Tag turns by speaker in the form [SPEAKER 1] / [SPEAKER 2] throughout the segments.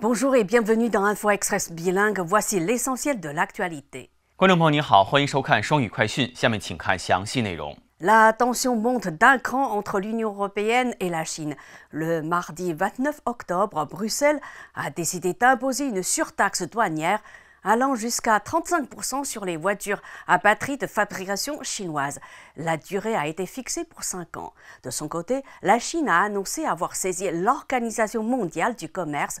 [SPEAKER 1] Bonjour et bienvenue dans Info Express bilingue. Voici l'essentiel de l'actualité. La tension monte d'un cran entre l'Union européenne et la Chine. Le mardi 29 octobre, Bruxelles a décidé d'imposer une surtaxe douanière allant jusqu'à 35% sur les voitures à batterie de fabrication chinoise. La durée a été fixée pour 5 ans. De son côté, la Chine a annoncé avoir saisi l'Organisation mondiale du commerce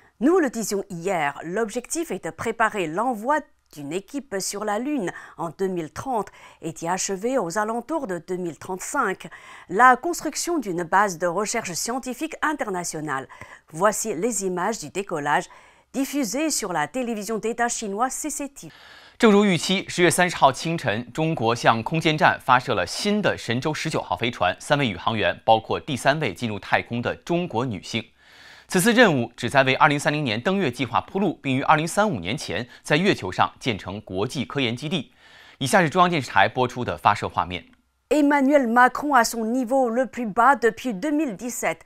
[SPEAKER 1] Nous le disions hier, l'objectif est de préparer l'envoi d'une équipe sur la Lune en 2030 et d'y achever aux alentours de 2035 la construction d'une base de recherche scientifique internationale. Voici les images du décollage diffusées sur la télévision d'État chinois CCTV.
[SPEAKER 2] 此次任务旨在为2030年登月计划铺路并于2035
[SPEAKER 1] emmanuel Macron à son niveau le plus bas depuis 2017.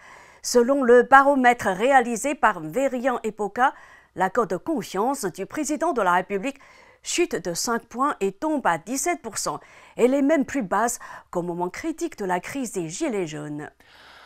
[SPEAKER 1] Selon le baromètre réalisé par Verian Epoca, la cote de confiance du président de la République chute de 5 points et tombe à 17%. Elle est même plus basse qu'au moment critique de la crise des Gilets jaunes.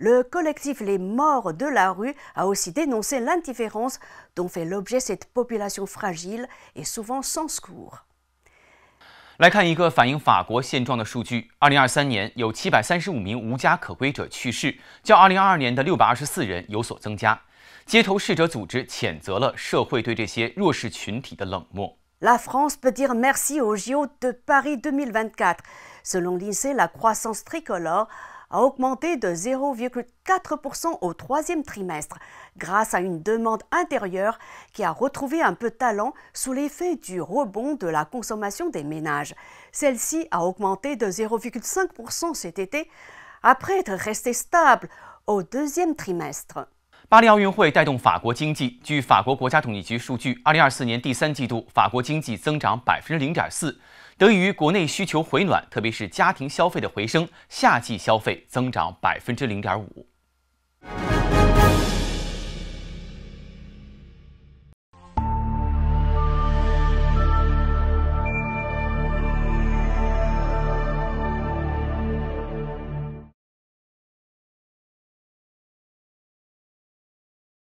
[SPEAKER 1] Le collectif Les Morts de la rue a aussi dénoncé l'indifférence dont fait l'objet cette population fragile et souvent sans secours. La France peut dire merci aux JO de Paris 2024. Selon l'INSEE, la croissance tricolore a augmenté de 0,4% au troisième trimestre, grâce à une demande intérieure qui a retrouvé un peu de talent sous l'effet du rebond de la consommation des ménages. Celle-ci a augmenté de 0,5% cet été, après être restée stable au deuxième trimestre.
[SPEAKER 2] 0,4%得益于国内需求回暖，特别是家庭消费的回升，夏季消费增长百分之零点五。